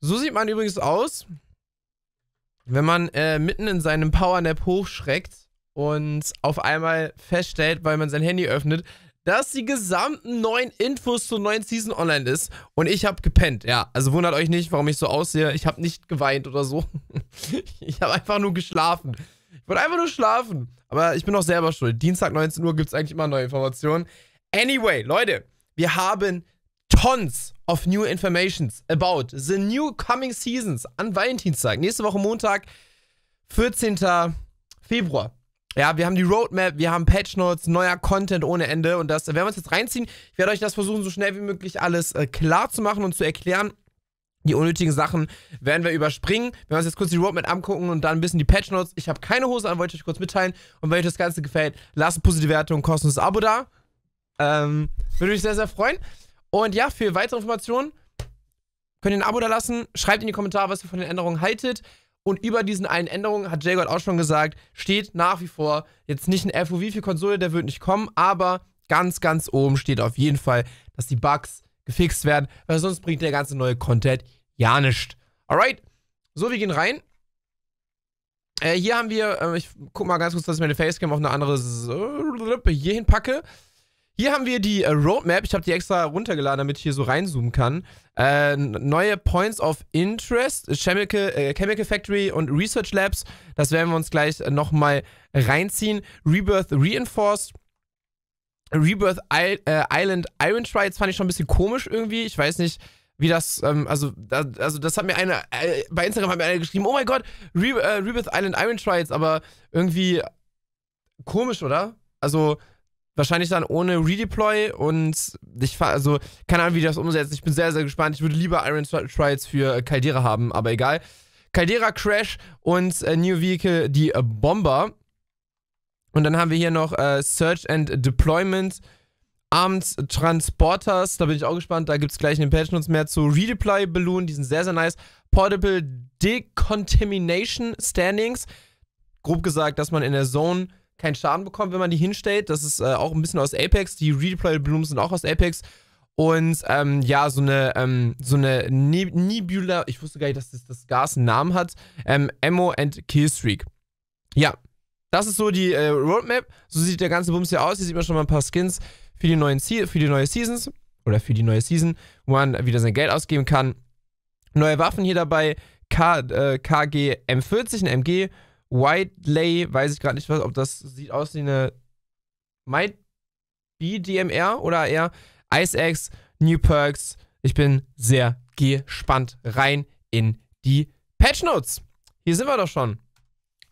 So sieht man übrigens aus, wenn man äh, mitten in seinem Powernap hochschreckt und auf einmal feststellt, weil man sein Handy öffnet, dass die gesamten neuen Infos zur neuen Season online ist. Und ich habe gepennt. Ja, also wundert euch nicht, warum ich so aussehe. Ich habe nicht geweint oder so. ich habe einfach nur geschlafen. Ich wollte einfach nur schlafen. Aber ich bin auch selber schuld. Dienstag 19 Uhr gibt es eigentlich immer neue Informationen. Anyway, Leute, wir haben tons of new informations about the new coming seasons an Valentinstag. Nächste Woche Montag, 14. Februar. Ja, wir haben die Roadmap, wir haben Patch Notes, neuer Content ohne Ende und das werden wir uns jetzt reinziehen. Ich werde euch das versuchen, so schnell wie möglich alles äh, klar zu machen und zu erklären. Die unnötigen Sachen werden wir überspringen. Wir werden uns jetzt kurz die Roadmap angucken und dann ein bisschen die Patch Notes. Ich habe keine Hose an, wollte ich euch kurz mitteilen. Und wenn euch das Ganze gefällt, lasst eine positive Wertung, kostenloses Abo da. Ähm, würde mich sehr, sehr freuen. Und ja, für weitere Informationen könnt ihr ein Abo da lassen. Schreibt in die Kommentare, was ihr von den Änderungen haltet. Und über diesen einen Änderungen, hat Jaygod auch schon gesagt, steht nach wie vor jetzt nicht ein FOV für Konsole, der wird nicht kommen, aber ganz, ganz oben steht auf jeden Fall, dass die Bugs gefixt werden, weil sonst bringt der ganze neue Content ja nichts. Alright, so, wir gehen rein. Äh, hier haben wir, äh, ich guck mal ganz kurz, dass ich meine Facecam auf eine andere so, hier hinpacke. packe. Hier haben wir die äh, Roadmap. Ich habe die extra runtergeladen, damit ich hier so reinzoomen kann. Äh, neue Points of Interest, Chemical, äh, Chemical Factory und Research Labs. Das werden wir uns gleich äh, nochmal reinziehen. Rebirth Reinforced. Rebirth I äh, Island Iron Trials fand ich schon ein bisschen komisch irgendwie. Ich weiß nicht, wie das, ähm, also, da, also das hat mir einer, äh, bei Instagram hat mir einer geschrieben, oh mein Gott, Re Rebirth Island Iron Trials, aber irgendwie komisch, oder? Also, Wahrscheinlich dann ohne Redeploy und ich fahre, also keine Ahnung, wie die das umsetzt. Ich bin sehr, sehr gespannt. Ich würde lieber Iron Trials für äh, Caldera haben, aber egal. Caldera Crash und äh, New Vehicle die äh, Bomber. Und dann haben wir hier noch äh, Search and Deployment Arms Transporters. Da bin ich auch gespannt. Da gibt es gleich einen Patch Notes mehr zu. Redeploy Balloon, die sind sehr, sehr nice. Portable Decontamination Standings. Grob gesagt, dass man in der Zone keinen Schaden bekommt, wenn man die hinstellt. Das ist äh, auch ein bisschen aus Apex. Die Redeployed Blooms sind auch aus Apex. Und ähm, ja, so eine, ähm, so eine ne Nebula, ich wusste gar nicht, dass das, das Gas einen Namen hat. Ähm, Ammo and Killstreak. Ja, das ist so die äh, Roadmap. So sieht der ganze Bums hier aus. Hier sieht man schon mal ein paar Skins für die, neuen für die neue Seasons. Oder für die neue Season, wo man wieder sein Geld ausgeben kann. Neue Waffen hier dabei. K, äh, KG M40, ein MG, Whiteley, weiß ich gerade nicht was, ob das sieht aus wie eine might be DMR oder eher Ice IceX, New Perks. Ich bin sehr gespannt rein in die Patch Notes. Hier sind wir doch schon.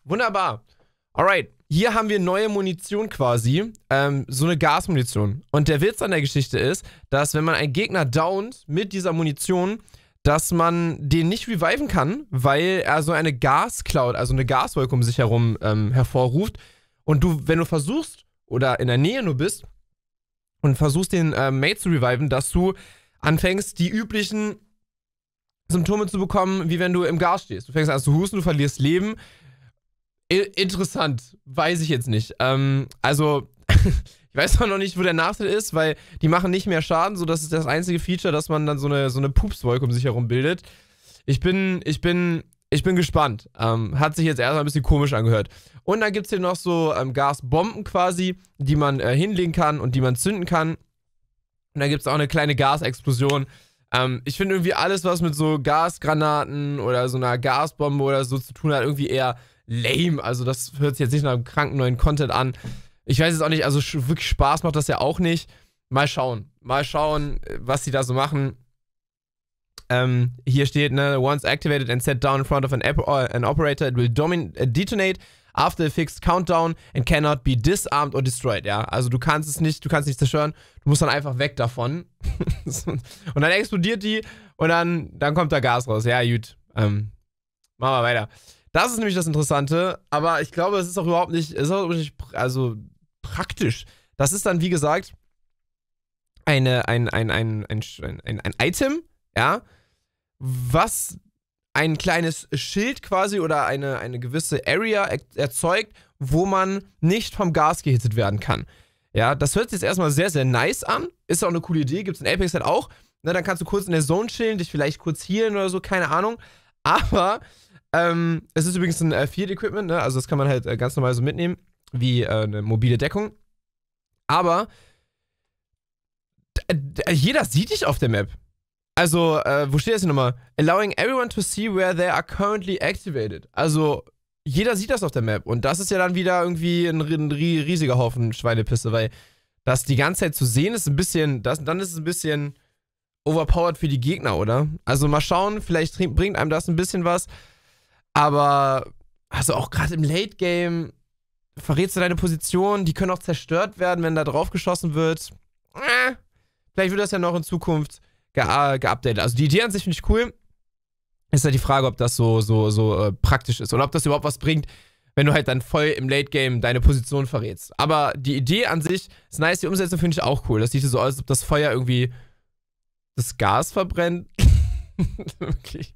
Wunderbar. Alright. Hier haben wir neue Munition quasi, ähm, so eine Gasmunition. Und der Witz an der Geschichte ist, dass wenn man einen Gegner downt mit dieser Munition, dass man den nicht reviven kann, weil er so eine Gascloud, also eine Gaswolke um sich herum ähm, hervorruft. Und du, wenn du versuchst oder in der Nähe nur bist und versuchst den äh, Mate zu reviven, dass du anfängst, die üblichen Symptome zu bekommen, wie wenn du im Gas stehst. Du fängst an zu husten, du verlierst Leben. I interessant, weiß ich jetzt nicht. Ähm, also Ich weiß auch noch nicht, wo der Nachteil ist, weil die machen nicht mehr Schaden, so das ist das einzige Feature, dass man dann so eine, so eine Pupswolke um sich herum bildet. Ich bin, ich bin, ich bin gespannt. Ähm, hat sich jetzt erstmal ein bisschen komisch angehört. Und dann gibt es hier noch so ähm, Gasbomben quasi, die man äh, hinlegen kann und die man zünden kann. Und dann gibt es auch eine kleine Gasexplosion. Ähm, ich finde irgendwie alles, was mit so Gasgranaten oder so einer Gasbombe oder so zu tun hat, irgendwie eher lame. Also das hört sich jetzt nicht nach einem kranken neuen Content an ich weiß jetzt auch nicht, also wirklich Spaß macht das ja auch nicht. Mal schauen. Mal schauen, was sie da so machen. Ähm, hier steht, ne, once activated and set down in front of an, äh, an operator, it will äh, detonate after a fixed countdown and cannot be disarmed or destroyed, ja. Also du kannst es nicht, du kannst nicht zerstören, du musst dann einfach weg davon. und dann explodiert die und dann, dann kommt da Gas raus. Ja, gut. Ähm, machen wir weiter. Das ist nämlich das Interessante, aber ich glaube, es ist auch überhaupt nicht, es ist auch nicht, also praktisch. Das ist dann, wie gesagt, eine, ein, ein, ein, ein, ein, ein, ein Item, ja, was ein kleines Schild quasi oder eine, eine gewisse Area erzeugt, wo man nicht vom Gas gehittet werden kann. Ja, das hört sich jetzt erstmal sehr, sehr nice an. Ist auch eine coole Idee, gibt es in Apex halt auch. Ne, dann kannst du kurz in der Zone chillen, dich vielleicht kurz healen oder so, keine Ahnung. Aber ähm, es ist übrigens ein äh, Field Equipment, ne? also das kann man halt äh, ganz normal so mitnehmen wie äh, eine mobile Deckung. Aber jeder sieht dich auf der Map. Also, äh, wo steht das hier nochmal? Allowing everyone to see where they are currently activated. Also, jeder sieht das auf der Map. Und das ist ja dann wieder irgendwie ein, ein riesiger Haufen Schweinepisse, weil das die ganze Zeit zu sehen ist ein bisschen, das, dann ist es ein bisschen overpowered für die Gegner, oder? Also mal schauen, vielleicht bringt einem das ein bisschen was. Aber also auch gerade im Late Game, verrätst du deine Position. Die können auch zerstört werden, wenn da drauf geschossen wird. Äh, vielleicht wird das ja noch in Zukunft ge geupdatet. Also die Idee an sich finde ich cool. Ist ja halt die Frage, ob das so, so, so äh, praktisch ist oder ob das überhaupt was bringt, wenn du halt dann voll im Late Game deine Position verrätst. Aber die Idee an sich ist nice, die Umsetzung finde ich auch cool. Das sieht so aus, als ob das Feuer irgendwie das Gas verbrennt. Wirklich.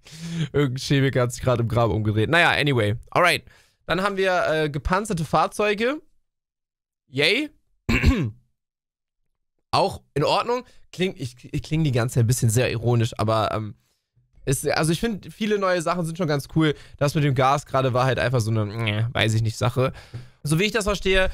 Irgendein Chemiker hat sich gerade im Grab umgedreht. Naja, anyway. Alright. Dann haben wir äh, gepanzerte Fahrzeuge. Yay. Auch in Ordnung. Klingt, ich, ich klinge die ganze Zeit ein bisschen sehr ironisch, aber ähm, ist, also ich finde, viele neue Sachen sind schon ganz cool. Das mit dem Gas gerade war halt einfach so eine, äh, weiß ich nicht, Sache. So wie ich das verstehe,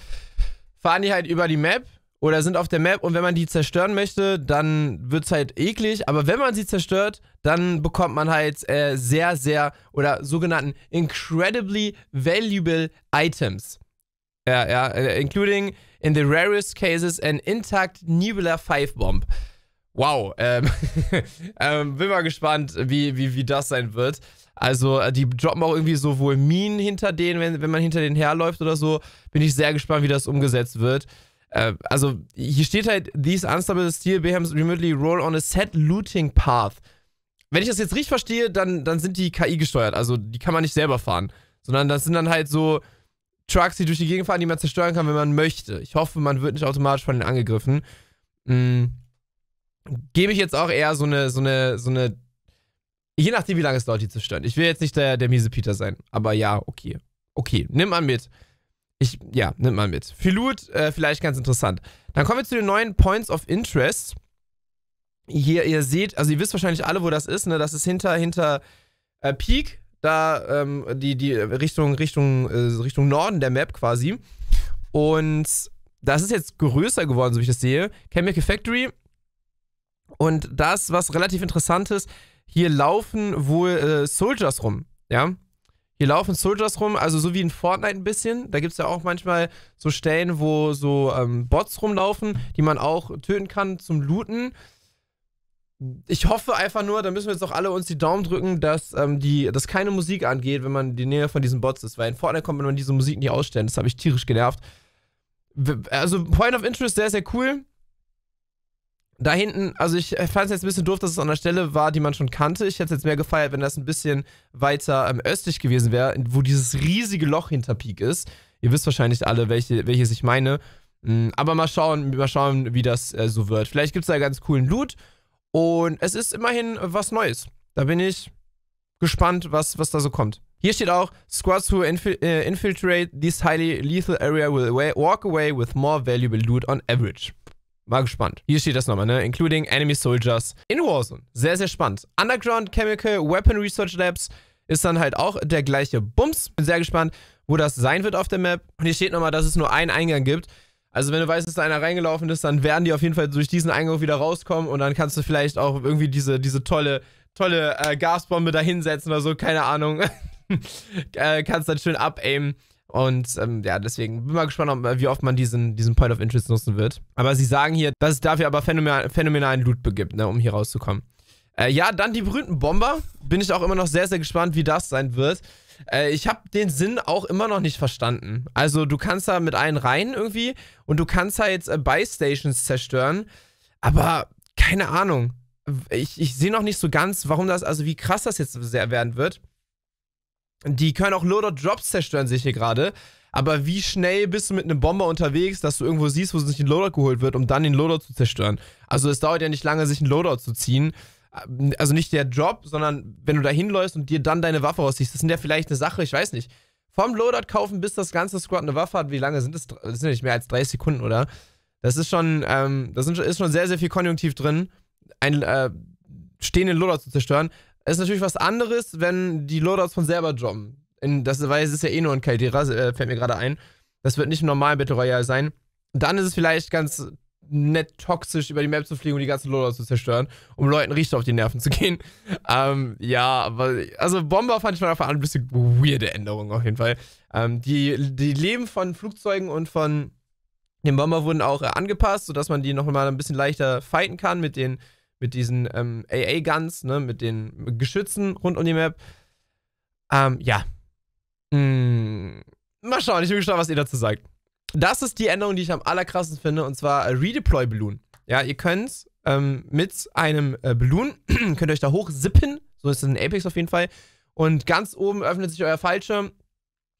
fahren die halt über die Map oder sind auf der Map und wenn man die zerstören möchte, dann wird es halt eklig. Aber wenn man sie zerstört, dann bekommt man halt äh, sehr, sehr oder sogenannten incredibly valuable Items. Ja, ja, äh, including in the rarest cases an intact Nibbler 5 Bomb. Wow, ähm, ähm, bin mal gespannt, wie, wie, wie das sein wird. Also, äh, die droppen auch irgendwie sowohl Minen hinter denen, wenn, wenn man hinter denen herläuft oder so. Bin ich sehr gespannt, wie das umgesetzt wird. Äh, also hier steht halt, these unstable steel behems remotely roll on a set looting path. Wenn ich das jetzt richtig verstehe, dann, dann sind die KI gesteuert. Also die kann man nicht selber fahren. Sondern das sind dann halt so Trucks, die durch die Gegend fahren, die man zerstören kann, wenn man möchte. Ich hoffe, man wird nicht automatisch von denen angegriffen. Mhm. Gebe ich jetzt auch eher so eine, so eine, so eine. Je nachdem, wie lange es dauert, die zu stören. Ich will jetzt nicht der, der miese Peter sein. Aber ja, okay. Okay, nimm an mit. Ich, ja, nimmt mal mit. Filut, äh, vielleicht ganz interessant. Dann kommen wir zu den neuen Points of Interest. Hier, ihr seht, also ihr wisst wahrscheinlich alle, wo das ist, ne? Das ist hinter, hinter äh, Peak, da ähm, die, die Richtung, Richtung, äh, Richtung Norden der Map quasi. Und das ist jetzt größer geworden, so wie ich das sehe. Chemical Factory. Und das, was relativ interessant ist, hier laufen wohl äh, Soldiers rum. Ja, hier laufen Soldiers rum, also so wie in Fortnite ein bisschen. Da gibt es ja auch manchmal so Stellen, wo so ähm, Bots rumlaufen, die man auch töten kann zum Looten. Ich hoffe einfach nur, da müssen wir jetzt auch alle uns die Daumen drücken, dass, ähm, die, dass keine Musik angeht, wenn man in die Nähe von diesen Bots ist. Weil in Fortnite kommt man diese Musik nicht ausstellen. Das habe ich tierisch genervt. Also Point of Interest sehr, sehr cool. Da hinten, also ich fand es jetzt ein bisschen doof, dass es an der Stelle war, die man schon kannte. Ich hätte es jetzt mehr gefeiert, wenn das ein bisschen weiter ähm, östlich gewesen wäre, wo dieses riesige Loch hinter Peak ist. Ihr wisst wahrscheinlich alle, welche, welches ich meine. Mm, aber mal schauen, mal schauen, wie das äh, so wird. Vielleicht gibt es da ganz coolen Loot. Und es ist immerhin was Neues. Da bin ich gespannt, was, was da so kommt. Hier steht auch, Squads who infil äh, infiltrate this highly lethal area will walk away with more valuable loot on average. Mal gespannt. Hier steht das nochmal, ne? Including enemy soldiers in Warzone. Sehr, sehr spannend. Underground Chemical Weapon Research Labs ist dann halt auch der gleiche Bums. Bin sehr gespannt, wo das sein wird auf der Map. Und hier steht nochmal, dass es nur einen Eingang gibt. Also wenn du weißt, dass da einer reingelaufen ist, dann werden die auf jeden Fall durch diesen Eingang wieder rauskommen und dann kannst du vielleicht auch irgendwie diese, diese tolle, tolle äh, Gasbombe da hinsetzen oder so, keine Ahnung. äh, kannst dann schön abaimen. Und ähm, ja, deswegen bin mal gespannt, ob, wie oft man diesen, diesen Point of Interest nutzen wird. Aber sie sagen hier, dass es dafür aber phänomenal, phänomenalen Loot begibt, ne, um hier rauszukommen. Äh, ja, dann die berühmten Bomber. Bin ich auch immer noch sehr, sehr gespannt, wie das sein wird. Äh, ich habe den Sinn auch immer noch nicht verstanden. Also du kannst da mit allen rein irgendwie und du kannst da jetzt äh, Buy-Stations zerstören. Aber keine Ahnung. Ich, ich sehe noch nicht so ganz, warum das, also wie krass das jetzt werden wird. Die können auch Loader-Drops zerstören, sehe ich hier gerade. Aber wie schnell bist du mit einem Bomber unterwegs, dass du irgendwo siehst, wo sich ein Loadout geholt wird, um dann den Loadout zu zerstören? Also es dauert ja nicht lange, sich einen Loadout zu ziehen. Ähm, also nicht der Drop, sondern wenn du da hinläufst und dir dann deine Waffe rausziehst. Das sind ja vielleicht eine Sache, ich weiß nicht. Vom Loadout kaufen, bis das ganze Squad eine Waffe hat, wie lange sind das? Das sind ja nicht mehr als drei Sekunden, oder? Das ist schon, ähm, das ist schon sehr, sehr viel Konjunktiv drin, einen äh, stehenden Loadout zu zerstören. Es ist natürlich was anderes, wenn die Loadouts von selber droppen. In, das, weil es ist ja eh nur ein Caldera, äh, fällt mir gerade ein. Das wird nicht normal normalen Battle Royale sein. Dann ist es vielleicht ganz nett toxisch, über die Map zu fliegen und die ganzen Loadouts zu zerstören, um Leuten richtig auf die Nerven zu gehen. Ähm, ja, aber, also Bomber fand ich mal einfach ein bisschen weirde Änderung auf jeden Fall. Ähm, die, die Leben von Flugzeugen und von den Bomber wurden auch äh, angepasst, sodass man die nochmal ein bisschen leichter fighten kann mit den mit diesen ähm, AA-Guns, ne, mit den Geschützen rund um die Map. Ähm, ja. Hm. Mal schauen, ich bin gespannt, was ihr dazu sagt. Das ist die Änderung, die ich am allerkrassesten finde, und zwar äh, Redeploy Balloon. Ja, ihr könnt ähm, mit einem äh, Balloon, könnt euch da hoch sippen, so ist es in Apex auf jeden Fall, und ganz oben öffnet sich euer Fallschirm,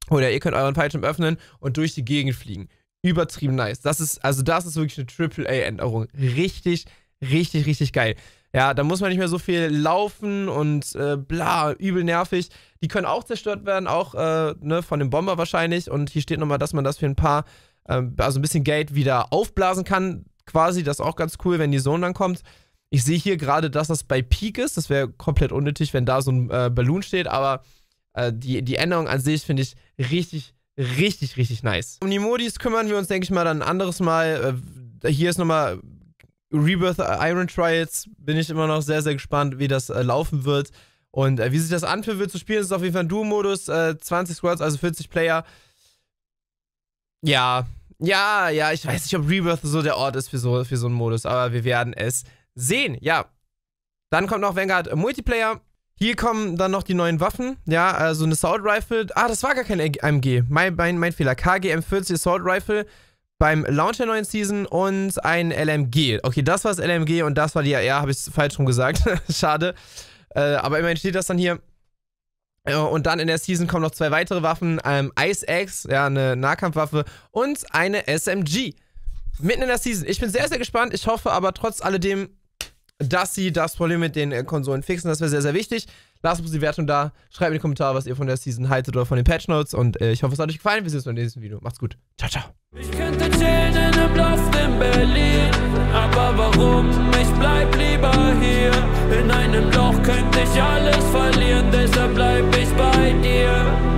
oder ihr könnt euren Fallschirm öffnen und durch die Gegend fliegen. Übertrieben nice. Das ist, also das ist wirklich eine Triple-A-Änderung. Richtig, richtig, richtig geil. Ja, da muss man nicht mehr so viel laufen und äh, bla, übel nervig. Die können auch zerstört werden, auch äh, ne, von dem Bomber wahrscheinlich. Und hier steht nochmal, dass man das für ein paar, äh, also ein bisschen Geld wieder aufblasen kann, quasi. Das ist auch ganz cool, wenn die Zone dann kommt. Ich sehe hier gerade, dass das bei Peak ist. Das wäre komplett unnötig, wenn da so ein äh, Balloon steht, aber äh, die, die Änderung an sich finde ich richtig, richtig, richtig nice. Um die Modis kümmern wir uns, denke ich mal, dann ein anderes Mal. Äh, hier ist nochmal Rebirth äh, Iron Trials bin ich immer noch sehr, sehr gespannt, wie das äh, laufen wird. Und äh, wie sich das anfühlt, wird zu spielen. Es ist auf jeden Fall ein Duo-Modus, äh, 20 Squads, also 40 Player. Ja, ja, ja, ich weiß nicht, ob Rebirth so der Ort ist für so, für so einen Modus, aber wir werden es sehen, ja. Dann kommt noch Vanguard Multiplayer. Hier kommen dann noch die neuen Waffen. Ja, also eine Assault Rifle. Ah, das war gar kein AMG. Mein, mein, mein Fehler. KGM40 Assault Rifle beim Launch der neuen Season und ein LMG. Okay, das war das LMG und das war die AR, habe ich falsch rum gesagt. Schade. Äh, aber immerhin steht das dann hier. Äh, und dann in der Season kommen noch zwei weitere Waffen: ähm, Ice Axe, ja, eine Nahkampfwaffe und eine SMG. Mitten in der Season. Ich bin sehr, sehr gespannt. Ich hoffe aber trotz alledem, dass sie das Problem mit den äh, Konsolen fixen. Das wäre sehr, sehr wichtig. Lasst uns die Wertung da. Schreibt in die Kommentare, was ihr von der Season haltet oder von den Patch Notes. Und äh, ich hoffe, es hat euch gefallen. Wir sehen uns beim nächsten Video. Macht's gut. Ciao, ciao. Ich könnte chillen in einem Loft in Berlin, aber warum? Ich bleib lieber hier. In einem Loch könnte ich alles verlieren, deshalb bleib ich bei dir.